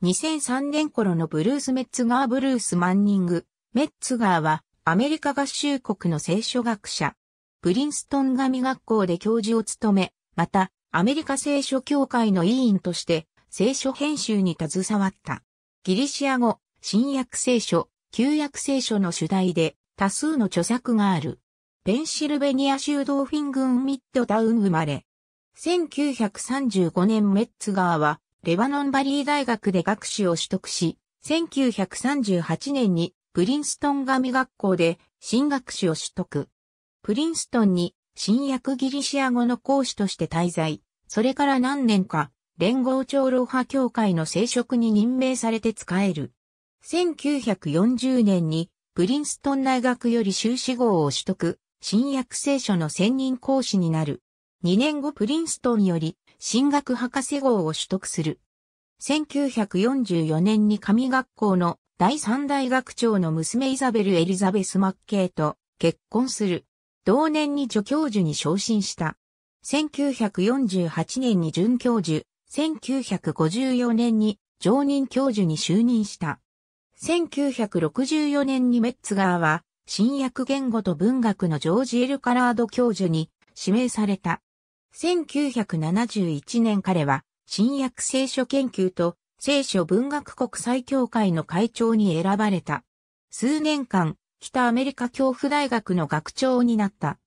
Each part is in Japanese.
2003年頃のブルース・メッツガー・ブルース・マンニング。メッツガーはアメリカ合衆国の聖書学者。プリンストン神学校で教授を務め、またアメリカ聖書協会の委員として聖書編集に携わった。ギリシア語、新約聖書、旧約聖書の主題で多数の著作がある。ペンシルベニア州ドーフィン郡ミッドタウン生まれ。1935年メッツガーはレバノンバリー大学で学士を取得し、1938年にプリンストン神学校で新学士を取得。プリンストンに新約ギリシア語の講師として滞在、それから何年か連合長老派協会の聖職に任命されて使える。1940年にプリンストン大学より修士号を取得、新約聖書の専任講師になる。2年後プリンストンより進学博士号を取得する。1944年に神学校の第三大学長の娘イザベル・エリザベス・マッケイと結婚する。同年に助教授に昇進した。1948年に准教授、1954年に常任教授に就任した。1964年にメッツガーは、新訳言語と文学のジョージ・エル・カラード教授に指名された。1971年彼は新約聖書研究と聖書文学国際協会の会長に選ばれた。数年間、北アメリカ教父大学の学長になった。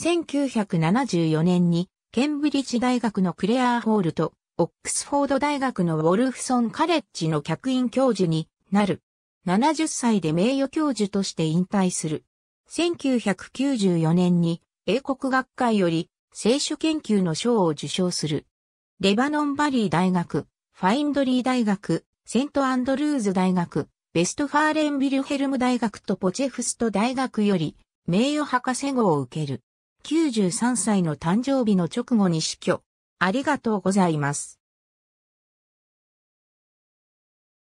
1974年に、ケンブリッジ大学のクレアーホールと、オックスフォード大学のウォルフソンカレッジの客員教授になる。70歳で名誉教授として引退する。1994年に、英国学会より、聖書研究の賞を受賞する。レバノンバリー大学、ファインドリー大学、セントアンドルーズ大学、ベストファーレンビルヘルム大学とポチェフスト大学より名誉博士号を受ける。93歳の誕生日の直後に死去。ありがとうございます。